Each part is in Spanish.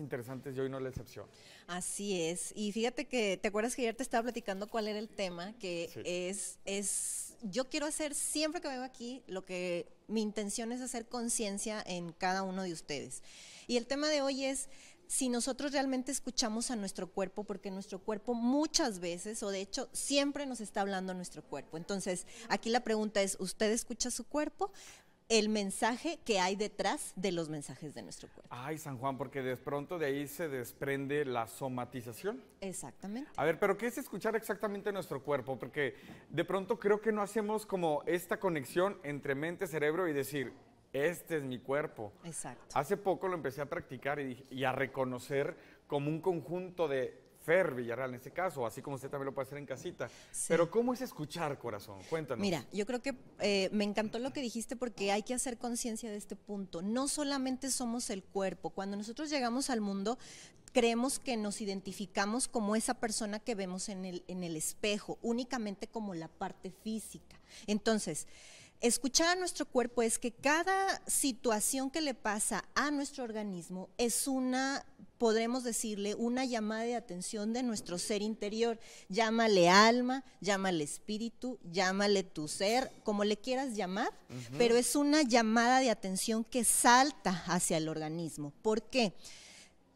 interesantes y hoy no la excepción. Así es. Y fíjate que, ¿te acuerdas que ayer te estaba platicando cuál era el tema? Que es, es, yo quiero hacer siempre que vengo aquí, lo que mi intención es hacer conciencia en cada uno de ustedes. Y el tema de hoy es si nosotros realmente escuchamos a nuestro cuerpo, porque nuestro cuerpo muchas veces, o de hecho siempre nos está hablando nuestro cuerpo. Entonces, aquí la pregunta es, ¿usted escucha su cuerpo? el mensaje que hay detrás de los mensajes de nuestro cuerpo. Ay, San Juan, porque de pronto de ahí se desprende la somatización. Exactamente. A ver, pero ¿qué es escuchar exactamente nuestro cuerpo? Porque de pronto creo que no hacemos como esta conexión entre mente, cerebro y decir, este es mi cuerpo. Exacto. Hace poco lo empecé a practicar y, y a reconocer como un conjunto de Villarreal en este caso, así como usted también lo puede hacer en casita. Pero ¿cómo es escuchar, corazón? Cuéntanos. Mira, yo creo que eh, me encantó lo que dijiste porque hay que hacer conciencia de este punto. No solamente somos el cuerpo, cuando nosotros llegamos al mundo creemos que nos identificamos como esa persona que vemos en el, en el espejo, únicamente como la parte física. Entonces, Escuchar a nuestro cuerpo es que cada situación que le pasa a nuestro organismo es una, podremos decirle, una llamada de atención de nuestro ser interior. Llámale alma, llámale espíritu, llámale tu ser, como le quieras llamar, pero es una llamada de atención que salta hacia el organismo. ¿Por qué?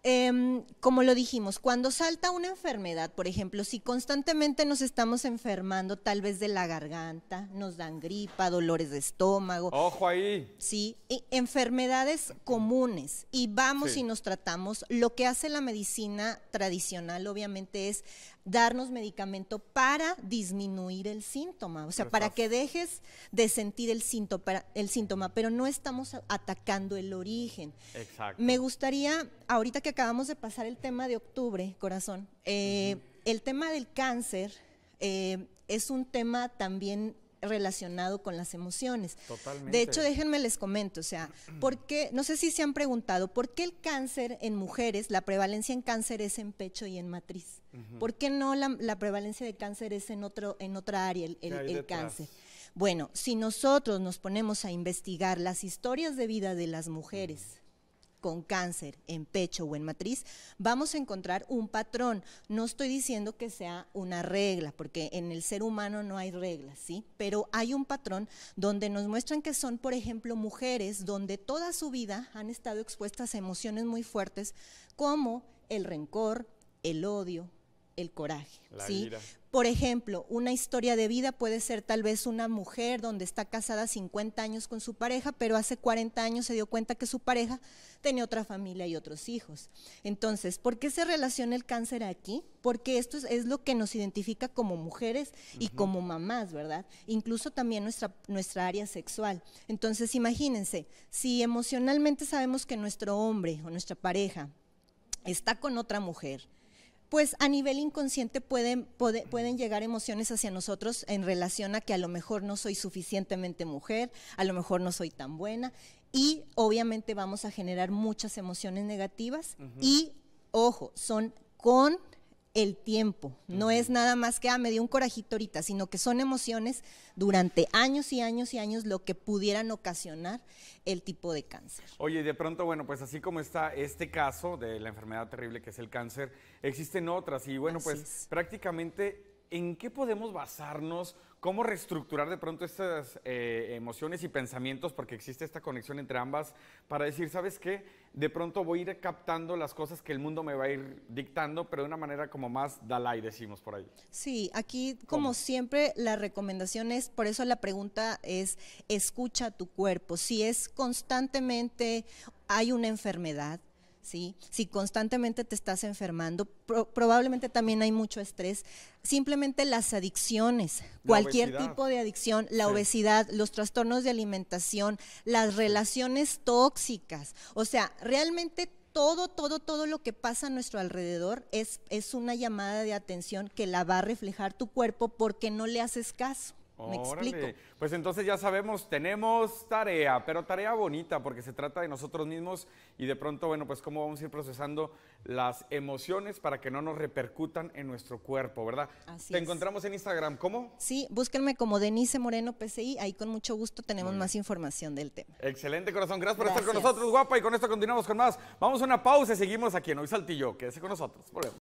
Em, como lo dijimos, cuando salta una enfermedad, por ejemplo, si constantemente nos estamos enfermando, tal vez de la garganta, nos dan gripa, dolores de estómago. Ojo ahí. Sí, enfermedades comunes y vamos y nos tratamos. Lo que hace la medicina tradicional, obviamente, es darnos medicamento para disminuir el síntoma, o sea, para que dejes de sentir el síntoma, el síntoma, pero no estamos atacando el origen. Exacto. Me gustaría, ahorita que acabamos de pasar el tema de octubre, corazón, eh, el tema del cáncer eh, es un tema también relacionado con las emociones. Totalmente. De hecho, déjenme les comento, o sea, porque no sé si se han preguntado por qué el cáncer en mujeres, la prevalencia en cáncer es en pecho y en matriz. ¿Por qué no la, prevalencia de cáncer es en, otro, en otra área, el, cáncer? Bueno, si nosotros nos ponemos a investigar las historias de vida de las mujeres, con cáncer en pecho o en matriz, vamos a encontrar un patrón. No estoy diciendo que sea una regla, porque en el ser humano no hay reglas, ¿sí? Pero hay un patrón donde nos muestran que son, por ejemplo, mujeres donde toda su vida han estado expuestas a emociones muy fuertes como el rencor, el odio, el coraje. ¿sí? Por ejemplo, una historia de vida puede ser tal vez una mujer donde está casada 50 años con su pareja, pero hace 40 años se dio cuenta que su pareja tenía otra familia y otros hijos. Entonces, ¿por qué se relaciona el cáncer aquí? Porque esto es, lo que nos identifica como mujeres y como mamás, ¿verdad? Incluso también nuestra, nuestra área sexual. Entonces, imagínense, si emocionalmente sabemos que nuestro hombre o nuestra pareja está con otra mujer, pues a nivel inconsciente pueden, pueden llegar emociones hacia nosotros en relación a que a lo mejor no soy suficientemente mujer, a lo mejor no soy tan buena y obviamente vamos a generar muchas emociones negativas y, ojo, son con el tiempo. No es nada más que, ah, me dio un corajito ahorita, sino que son emociones durante años y años y años lo que pudieran ocasionar el tipo de cáncer. Oye, de pronto, bueno, pues así como está este caso de la enfermedad terrible que es el cáncer, existen otras y bueno, pues prácticamente ¿en qué podemos basarnos? ¿Cómo reestructurar de pronto estas eh, emociones y pensamientos? Porque existe esta conexión entre ambas para decir, ¿sabes qué? De pronto voy a ir captando las cosas que el mundo me va a ir dictando, pero de una manera como más Dalai, decimos por ahí. Sí, aquí como siempre la recomendación es, por eso la pregunta es, escucha tu cuerpo. Si es constantemente hay una enfermedad, ¿sí? Si constantemente te estás enfermando, probablemente también hay mucho estrés. Simplemente las adicciones, cualquier tipo de adicción, la obesidad, los trastornos de alimentación, las relaciones tóxicas. O sea, realmente todo, todo, todo lo que pasa a nuestro alrededor es, es una llamada de atención que la va a reflejar tu cuerpo porque no le haces caso. Me explico. Pues entonces ya sabemos, tenemos tarea, pero tarea bonita porque se trata de nosotros mismos y de pronto, bueno, pues cómo vamos a ir procesando las emociones para que no nos repercutan en nuestro cuerpo, ¿verdad? Así Te encontramos en Instagram, ¿cómo? Sí, búsquenme como Denise Moreno PCI, ahí con mucho gusto tenemos más información del tema. Excelente, corazón, gracias por estar con nosotros, guapa, y con esto continuamos con más. Vamos a una pausa y seguimos aquí en Hoy Saltillo, quédese con nosotros, volvemos.